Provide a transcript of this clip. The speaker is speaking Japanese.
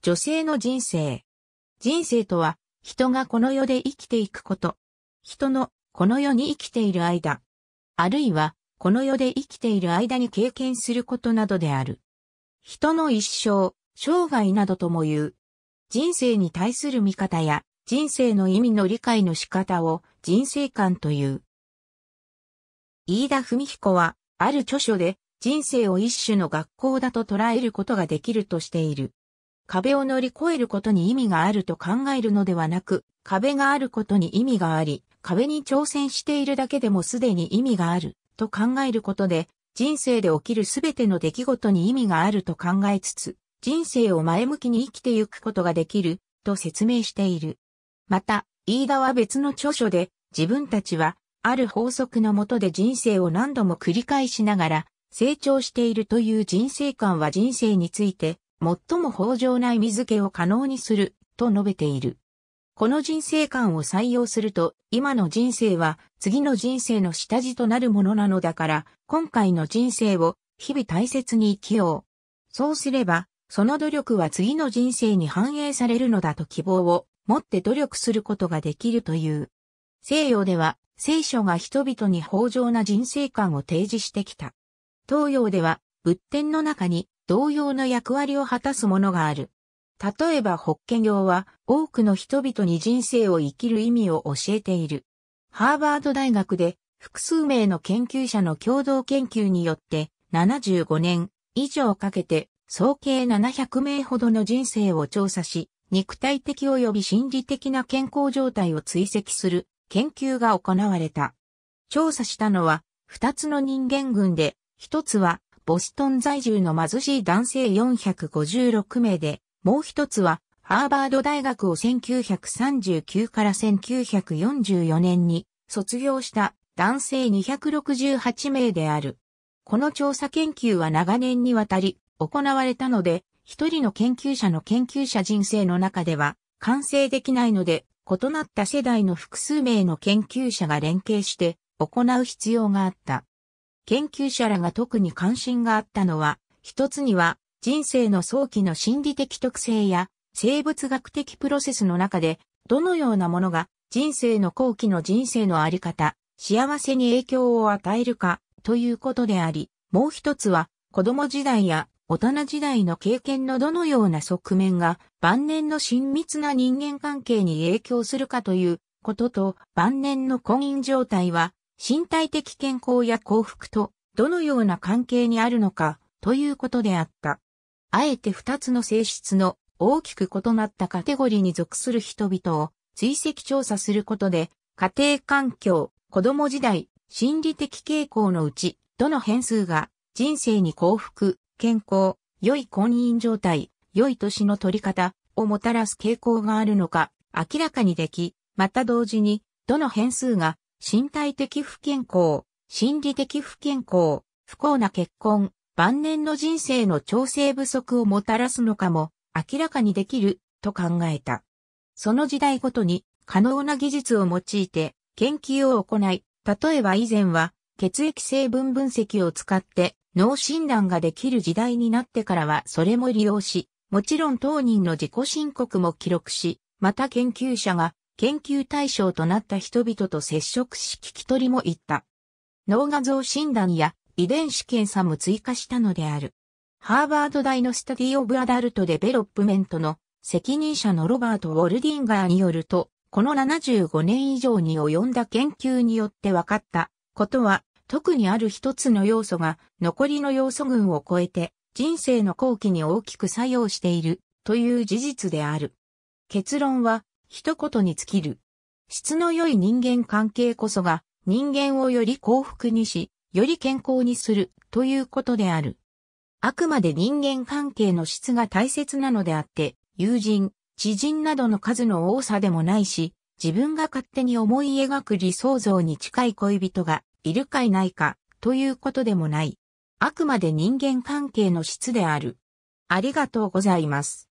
女性の人生。人生とは、人がこの世で生きていくこと。人の、この世に生きている間。あるいは、この世で生きている間に経験することなどである。人の一生、生涯などとも言う。人生に対する見方や、人生の意味の理解の仕方を人生観という。飯田文彦は、ある著書で、人生を一種の学校だと捉えることができるとしている。壁を乗り越えることに意味があると考えるのではなく、壁があることに意味があり、壁に挑戦しているだけでもすでに意味があると考えることで、人生で起きるすべての出来事に意味があると考えつつ、人生を前向きに生きてゆくことができると説明している。また、飯田は別の著書で、自分たちは、ある法則のもとで人生を何度も繰り返しながら、成長しているという人生観は人生について、最も豊穣な意味付けを可能にする、と述べている。この人生観を採用すると、今の人生は次の人生の下地となるものなのだから、今回の人生を日々大切に生きよう。そうすれば、その努力は次の人生に反映されるのだと希望を持って努力することができるという。西洋では聖書が人々に豊穣な人生観を提示してきた。東洋では仏典の中に同様の役割を果たすものがある。例えばホッケ業は多くの人々に人生を生きる意味を教えている。ハーバード大学で複数名の研究者の共同研究によって75年以上かけて総計700名ほどの人生を調査し、肉体的及び心理的な健康状態を追跡する研究が行われた。調査したのは2つの人間群で、1つはボストン在住の貧しい男性456名で、もう一つは、ハーバード大学を1939から1944年に卒業した男性268名である。この調査研究は長年にわたり行われたので、一人の研究者の研究者人生の中では完成できないので、異なった世代の複数名の研究者が連携して行う必要があった。研究者らが特に関心があったのは、一つには人生の早期の心理的特性や生物学的プロセスの中でどのようなものが人生の後期の人生のあり方、幸せに影響を与えるかということであり、もう一つは子供時代や大人時代の経験のどのような側面が晩年の親密な人間関係に影響するかということと晩年の婚姻状態は身体的健康や幸福とどのような関係にあるのかということであった。あえて二つの性質の大きく異なったカテゴリーに属する人々を追跡調査することで、家庭環境、子供時代、心理的傾向のうち、どの変数が人生に幸福、健康、良い婚姻状態、良い年の取り方をもたらす傾向があるのか明らかにでき、また同時に、どの変数が身体的不健康、心理的不健康、不幸な結婚、晩年の人生の調整不足をもたらすのかも明らかにできると考えた。その時代ごとに可能な技術を用いて研究を行い、例えば以前は血液成分分析を使って脳診断ができる時代になってからはそれも利用し、もちろん当人の自己申告も記録し、また研究者が研究対象となった人々と接触し聞き取りも行った。脳画像診断や遺伝子検査も追加したのである。ハーバード大のスタディオブアダルトデベロップメントの責任者のロバート・ウォルディンガーによると、この75年以上に及んだ研究によって分かったことは、特にある一つの要素が残りの要素群を超えて人生の後期に大きく作用しているという事実である。結論は一言に尽きる。質の良い人間関係こそが人間をより幸福にし、より健康にするということである。あくまで人間関係の質が大切なのであって、友人、知人などの数の多さでもないし、自分が勝手に思い描く理想像に近い恋人がいるかいないかということでもない。あくまで人間関係の質である。ありがとうございます。